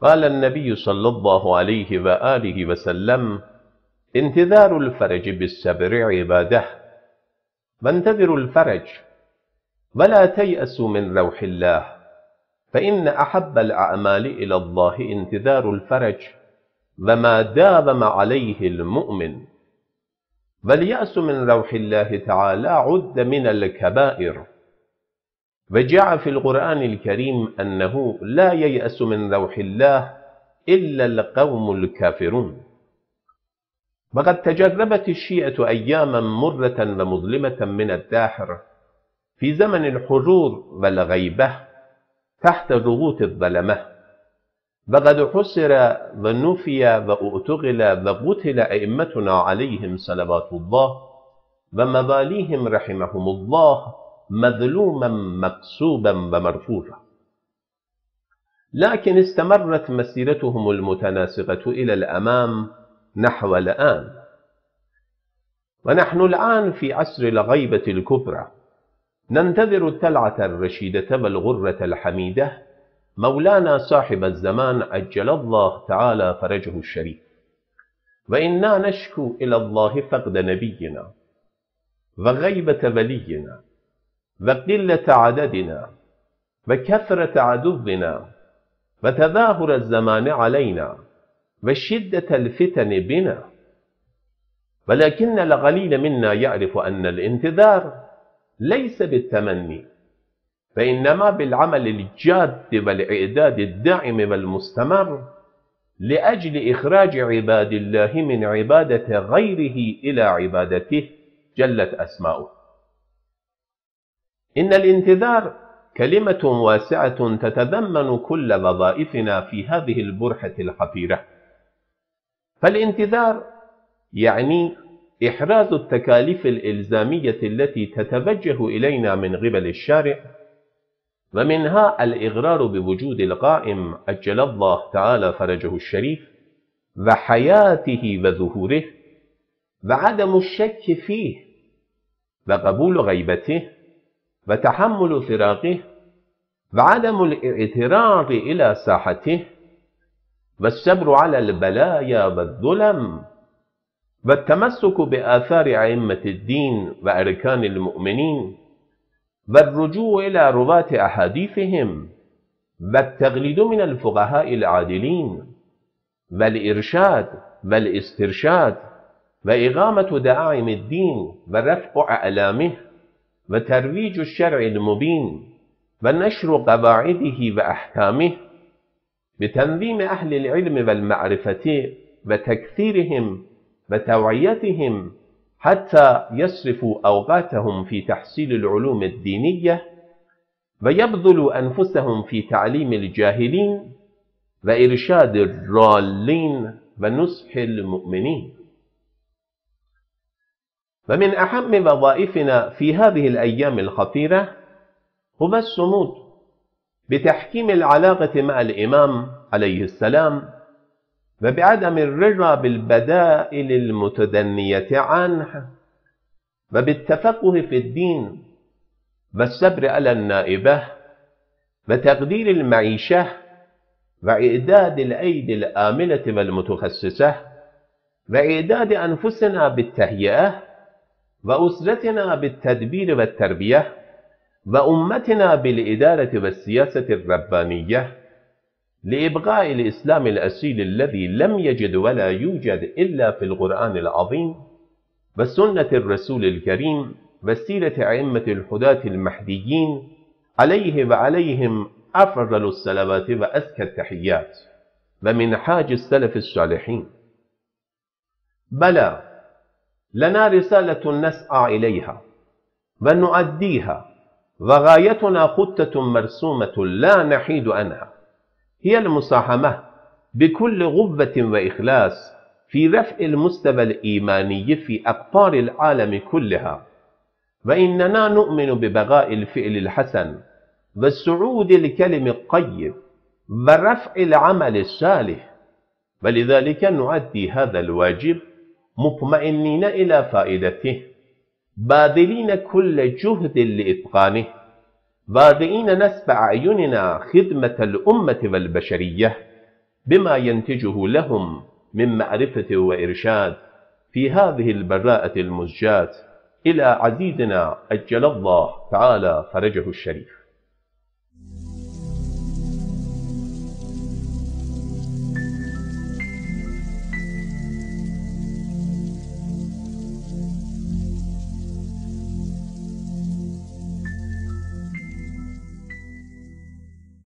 قال النبي صلى الله عليه وآله وسلم انتظار الفرج بالصبر عبادة وانتظر الفرج ولا تيأس من روح الله فإن أحب الأعمال إلى الله انتظار الفرج وما داوم عليه المؤمن واليأس من روح الله تعالى عد من الكبائر وجاء في القرآن الكريم أنه لا ييأس من روح الله إلا القوم الكافرون وقد تجربت الشيعة أياما مرة ومظلمة من الداحر في زمن الحرور والغيبة تحت ضغوط الظلمة وقد حسر ونفي وأؤتغل وقتل أئمتنا عليهم صلوات الله ومباليهم رحمهم الله مظلوما مقصوبا ومرفوضا لكن استمرت مسيرتهم المتناسقة إلى الأمام نحو الآن ونحن الآن في عصر الغيبة الكبرى ننتظر التلعة الرشيدة والغرة الحميدة مولانا صاحب الزمان عجل الله تعالى فرجه الشريف وإنا نشكو إلى الله فقد نبينا وغيبة ولينا وقلة عددنا وكثرة عدونا وتظاهر الزمان علينا وشدة الفتن بنا ولكن القليل منا يعرف أن الانتظار ليس بالتمني فإنما بالعمل الجاد والإعداد الدائم والمستمر لأجل إخراج عباد الله من عبادة غيره إلى عبادته جلت أسماؤه إن الانتذار كلمة واسعة تتضمن كل وظائفنا في هذه البرحة الحفيرة فالانتذار يعني إحراز التكاليف الإلزامية التي تتوجه إلينا من قبل الشارع ومنها الإغرار بوجود القائم أجل الله تعالى فرجه الشريف وحياته وظهوره وعدم الشك فيه وقبول غيبته وتحمل فراقه وعدم الاعتراض إلى ساحته والصبر على البلايا والظلم والتمسك بآثار أئمة الدين وأركان المؤمنين والرجوع إلى رواة أحاديثهم والتغليد من الفقهاء العادلين والإرشاد والاسترشاد وإغامة دعائم الدين ورفع أعلامه وترويج الشرع المبين ونشر قواعده وأحكامه بتنظيم أهل العلم والمعرفة وتكثيرهم وتوعيتهم حتى يصرفوا أوقاتهم في تحصيل العلوم الدينية ويبذلوا أنفسهم في تعليم الجاهلين وإرشاد الرالين ونصح المؤمنين فمن أهم وظائفنا في هذه الأيام الخطيرة هو الصمود بتحكيم العلاقة مع الإمام عليه السلام وبعدم الرضا بالبدائل المتدنية عنه وبالتفقه في الدين والصبر على النائبة وتقدير المعيشة وإعداد الأيدي الآملة والمتخصصة وإعداد أنفسنا بالتهيئة وأسرتنا بالتدبير والتربية وأمتنا بالإدارة والسياسة الربانية لإبقاء الإسلام الأسيل الذي لم يجد ولا يوجد إلا في القرآن العظيم وسنة الرسول الكريم وسيرة أئمة الحداة المهديين عليه وعليهم أفضل الصلوات وأزكى التحيات حاج السلف الصالحين بلى لنا رسالة نسعى إليها بل نؤديها وغايتنا خطة مرسومة لا نحيد عنها هي المساهمة بكل غبة وإخلاص في رفع المستوى الإيماني في أقطار العالم كلها وإننا نؤمن ببغاء الفعل الحسن والسعود الكلم الطيب ورفع العمل الصالح ولذلك نؤدي هذا الواجب مطمئنين إلى فائدته باذلين كل جهد لإتقانه بادئين نسب أعيننا خدمة الأمة والبشرية بما ينتجه لهم من معرفة وإرشاد في هذه البراءة المزجات إلى عزيزنا أجل الله تعالى فرجه الشريف